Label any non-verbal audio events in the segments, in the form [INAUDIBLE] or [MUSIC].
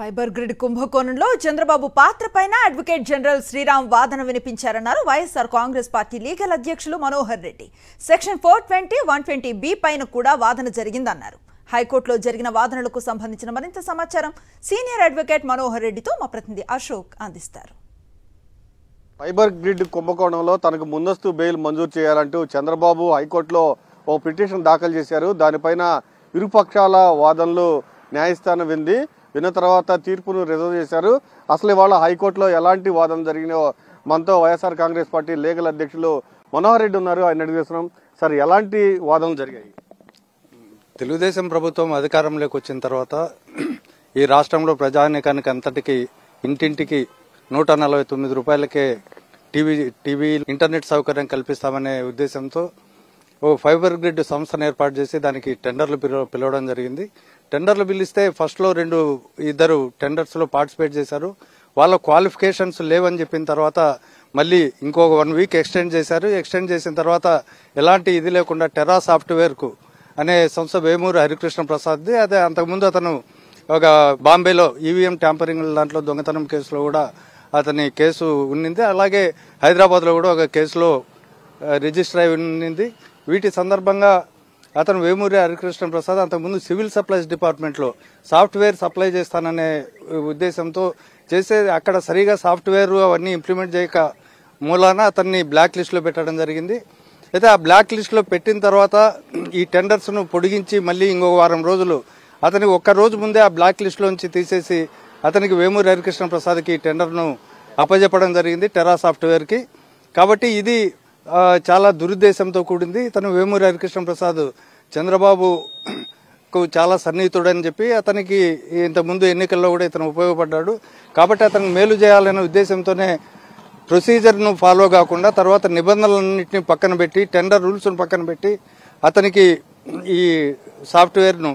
fibre grid కుంభకోణంలో చంద్రబాబు పాత్రపైన advocate general Sriram వాదన వినిపించారన్నారు వైఎస్ఆర్ కాంగ్రెస్ పార్టీ లీగల్ అధ్యక్షులు Manohar Reddy section four twenty one twenty B పైన కూడా వాదన జరిగిందన్నారు హైకోర్టులో జరిగిన వాదనలకు సంబంధించిన మరింత సమాచారం సీనియర్ అడ్వకేట్ మనోహర్ రెడ్డితో మా ప్రతినిధి అశోక్ అందిస్తారు ఫైబర్ గ్రిడ్ కుంభకోణంలో తనకు ముందస్తు బెయిల్ మంజూరు చేయాలంటూ చంద్రబాబు హైకోర్టులో ఓ పిటిషన్ దాఖలు చేశారు దానిపైన ఇరుపక్షాల వాదనలు న్యాయస్థానం వింది విన్న తర్వాత తీర్పును రిజర్వ్ చేశారు అసలు ఇవాళ హైకోర్టులో ఎలాంటి వాదన జరిగినో మనతో వైఎస్ఆర్ కాంగ్రెస్ పార్టీ లీగల్ అధ్యక్షులు మనోహర్ రెడ్డి ఉన్నారు ఆయన అడిగేస్తున్నాం సార్ ఎలాంటి వాదనలు జరిగాయి తెలుగుదేశం ప్రభుత్వం అధికారంలోకి వచ్చిన తర్వాత ఈ రాష్ట్రంలో ప్రజానీకానికి అంతటికి ఇంటింటికి నూట నలభై తొమ్మిది రూపాయలకే టీవీ టీవీ ఇంటర్నెట్ సౌకర్యం కల్పిస్తామనే ఉద్దేశంతో ఓ ఫైబర్ గ్రిడ్ సంస్థను ఏర్పాటు చేసి దానికి టెండర్లు పిలవడం జరిగింది టెండర్లు పిలిస్తే ఫస్ట్లో రెండు ఇద్దరు టెండర్స్లో పార్టిసిపేట్ చేశారు వాళ్ళ క్వాలిఫికేషన్స్ లేవని చెప్పిన తర్వాత మళ్ళీ ఇంకొక వన్ వీక్ ఎక్స్టెండ్ చేశారు ఎక్స్టెండ్ చేసిన తర్వాత ఎలాంటి ఇది లేకుండా టెరా సాఫ్ట్వేర్కు అనే సంస్థ వేమూరు హరికృష్ణ ప్రసాద్ది అదే అంతకుముందు అతను ఒక బాంబేలో ఈవీఎం e ట్యాంపరింగ్ దాంట్లో దొంగతనం కేసులో కూడా అతని కేసు ఉన్నింది అలాగే హైదరాబాద్లో కూడా ఒక కేసులో రిజిస్టర్ అయి ఉన్నింది వీటి సందర్భంగా అతను వేమూరి హరికృష్ణ ప్రసాద్ అంతకుముందు సివిల్ సప్లైస్ డిపార్ట్మెంట్లో సాఫ్ట్వేర్ సప్లై చేస్తాననే ఉద్దేశంతో చేసే అక్కడ సరిగా సాఫ్ట్వేర్ అవన్నీ ఇంప్లిమెంట్ చేయక మూలాన అతన్ని బ్లాక్ లిస్ట్లో పెట్టడం జరిగింది అయితే ఆ బ్లాక్ లిస్ట్లో పెట్టిన తర్వాత ఈ టెండర్స్ను పొడిగించి మళ్ళీ ఇంకొక వారం రోజులు అతని ఒక్క రోజు ముందే ఆ బ్లాక్ లిస్ట్లోంచి తీసేసి అతనికి వేమూరి హరికృష్ణ ప్రసాద్కి టెండర్ను అప్పజెప్పడం జరిగింది టెరా సాఫ్ట్వేర్కి కాబట్టి ఇది చాలా దురుద్దేశంతో కూడింది తను వేమూరి హరికృష్ణ ప్రసాద్ చంద్రబాబుకు చాలా సన్నిహితుడని చెప్పి అతనికి ఇంతకుముందు ఎన్నికల్లో కూడా ఇతను ఉపయోగపడ్డాడు కాబట్టి అతనికి మేలు చేయాలనే ఉద్దేశంతోనే ప్రొసీజర్ను ఫాలో కాకుండా తర్వాత నిబంధనలన్నింటినీ పక్కన పెట్టి టెండర్ రూల్స్ను పక్కన పెట్టి అతనికి ఈ సాఫ్ట్వేర్ను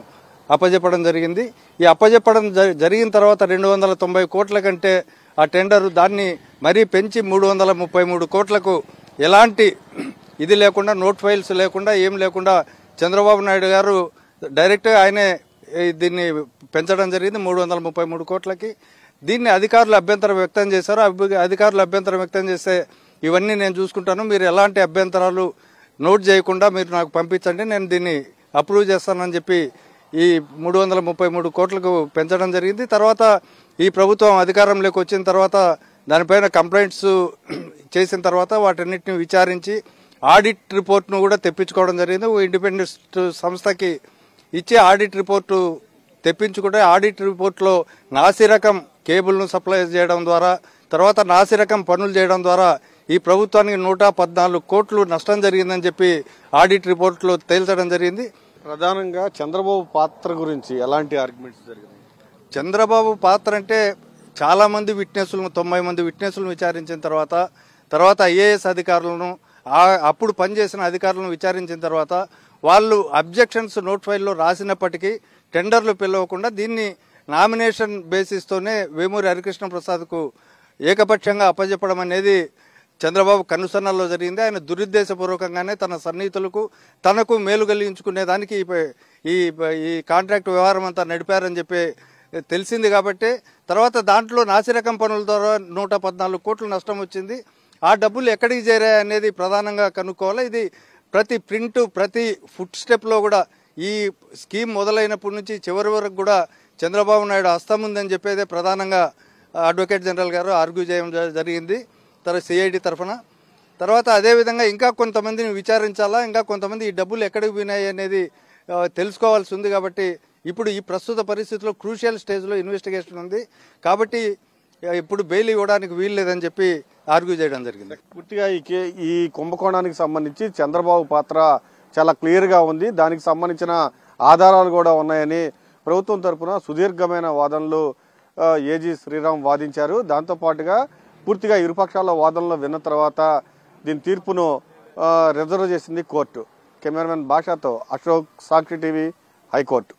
అప్పజెప్పడం జరిగింది ఈ అప్పజెప్పడం జరిగిన తర్వాత రెండు వందల తొంభై కోట్ల కంటే ఆ టెండర్ దాన్ని మరీ పెంచి మూడు వందల ముప్పై మూడు కోట్లకు ఎలాంటి ఇది లేకుండా నోట్ ఫైల్స్ లేకుండా ఏం లేకుండా చంద్రబాబు నాయుడు గారు డైరెక్ట్గా ఆయనే దీన్ని పెంచడం జరిగింది మూడు వందల ముప్పై మూడు కోట్లకి దీన్ని అధికారులు అభ్యంతరం వ్యక్తం చేశారు అధికారులు అభ్యంతరం వ్యక్తం చేస్తే ఇవన్నీ నేను చూసుకుంటాను మీరు ఎలాంటి అభ్యంతరాలు నోట్ చేయకుండా మీరు నాకు పంపించండి నేను దీన్ని అప్రూవ్ చేస్తానని చెప్పి ఈ మూడు వందల ముప్పై మూడు కోట్లకు పెంచడం జరిగింది తర్వాత ఈ ప్రభుత్వం అధికారంలోకి వచ్చిన తర్వాత దానిపైన కంప్లైంట్స్ [CLEARS THROAT] చేసిన తర్వాత వాటన్నిటిని విచారించి ఆడిట్ రిపోర్ట్ను కూడా తెప్పించుకోవడం జరిగింది ఇండిపెండెంట్ సంస్థకి ఇచ్చే ఆడిట్ రిపోర్టు తెప్పించుకుంటే ఆడిట్ రిపోర్ట్లో నాసి రకం కేబుల్ను సప్లై చేయడం ద్వారా తర్వాత నాసి రకం పనులు చేయడం ద్వారా ఈ ప్రభుత్వానికి నూట పద్నాలుగు కోట్లు నష్టం జరిగిందని చెప్పి ఆడిట్ రిపోర్ట్లో తేల్చడం జరిగింది ప్రధానంగా చంద్రబాబు పాత్ర గురించి ఎలాంటి ఆర్గ్యుమెంట్స్ జరిగింది చంద్రబాబు పాత్ర అంటే చాలామంది విట్నెస్లను తొంభై మంది విట్నెస్లను విచారించిన తర్వాత తర్వాత ఐఏఎస్ అధికారులను అప్పుడు పనిచేసిన అధికారులను విచారించిన తర్వాత వాళ్ళు అబ్జెక్షన్స్ నోట్ ఫైల్లో రాసినప్పటికీ టెండర్లు పిలవకుండా దీన్ని నామినేషన్ బేసిస్తోనే వేమూరి హరికృష్ణ ప్రసాద్కు ఏకపక్షంగా అప్పజెప్పడం అనేది చంద్రబాబు కనుసన్నల్లో జరిగింది ఆయన దురుద్దేశపూర్వకంగానే తన సన్నిహితులకు తనకు మేలు కలిగించుకునేదానికి ఈ ఈ కాంట్రాక్ట్ వ్యవహారం అంతా నడిపారని చెప్పి తెలిసింది కాబట్టి తర్వాత దాంట్లో నాసిరకం పనుల ద్వారా నూట పద్నాలుగు కోట్లు నష్టం వచ్చింది ఆ డబ్బులు ఎక్కడికి చేరాయి అనేది ప్రధానంగా కనుక్కోవాలి ఇది ప్రతి ప్రింటు ప్రతి ఫుట్ స్టెప్లో కూడా ఈ స్కీమ్ మొదలైనప్పటి నుంచి చివరి వరకు కూడా చంద్రబాబు నాయుడు హస్తం ఉందని చెప్పేదే ప్రధానంగా అడ్వకేట్ జనరల్ గారు ఆర్గ్యూ చేయడం జరిగింది తర్వాత సిఐడి తరఫున తర్వాత అదేవిధంగా ఇంకా కొంతమందిని విచారించాలా ఇంకా కొంతమంది ఈ డబ్బులు ఎక్కడికి పోయినాయి అనేది తెలుసుకోవాల్సి ఉంది కాబట్టి ఇప్పుడు ఈ ప్రస్తుత పరిస్థితిలో క్రూషియల్ స్టేజ్లో ఇన్వెస్టిగేషన్ ఉంది కాబట్టి ఇప్పుడు బెయిల్ ఇవ్వడానికి వీలు లేదని చెప్పి ఆర్గ్యూ చేయడం జరిగింది పూర్తిగా ఈ ఈ కుంభకోణానికి సంబంధించి చంద్రబాబు పాత్ర చాలా క్లియర్గా ఉంది దానికి సంబంధించిన ఆధారాలు కూడా ఉన్నాయని ప్రభుత్వం తరఫున సుదీర్ఘమైన వాదనలు ఏజీ శ్రీరామ్ వాదించారు దాంతోపాటుగా పూర్తిగా ఇరుపక్షాల వాదనలు విన్న తర్వాత దీని తీర్పును రిజర్వ్ చేసింది కోర్టు కెమెరామెన్ భాషతో అశోక్ సాక్షి టీవీ హైకోర్టు